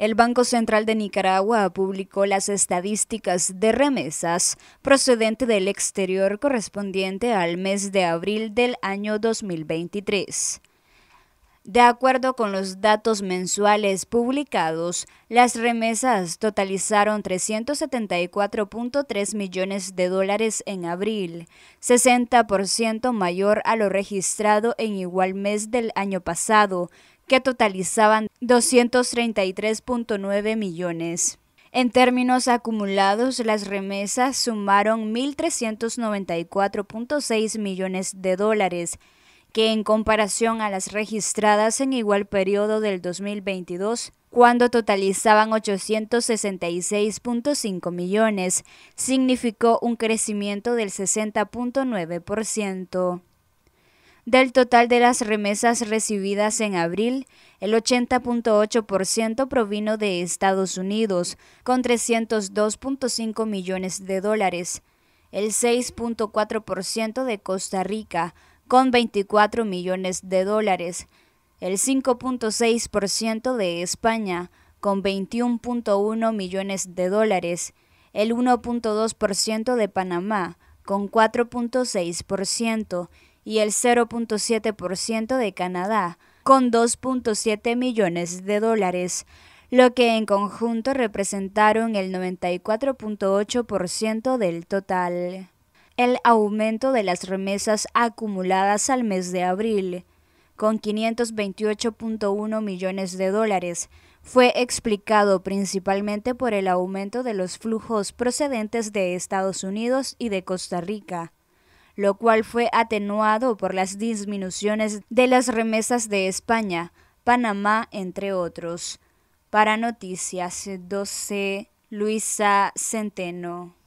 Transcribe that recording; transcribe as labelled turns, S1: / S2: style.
S1: el Banco Central de Nicaragua publicó las estadísticas de remesas procedente del exterior correspondiente al mes de abril del año 2023. De acuerdo con los datos mensuales publicados, las remesas totalizaron 374.3 millones de dólares en abril, 60% mayor a lo registrado en igual mes del año pasado, que totalizaban 233.9 millones. En términos acumulados, las remesas sumaron 1.394.6 millones de dólares, que en comparación a las registradas en igual periodo del 2022, cuando totalizaban 866.5 millones, significó un crecimiento del 60.9%. Del total de las remesas recibidas en abril, el 80.8% provino de Estados Unidos, con 302.5 millones de dólares, el 6.4% de Costa Rica, con 24 millones de dólares, el 5.6% de España, con 21.1 millones de dólares, el 1.2% de Panamá, con 4.6%, y el 0.7% de Canadá, con 2.7 millones de dólares, lo que en conjunto representaron el 94.8% del total. El aumento de las remesas acumuladas al mes de abril, con 528.1 millones de dólares, fue explicado principalmente por el aumento de los flujos procedentes de Estados Unidos y de Costa Rica, lo cual fue atenuado por las disminuciones de las remesas de España, Panamá, entre otros. Para Noticias 12, Luisa Centeno.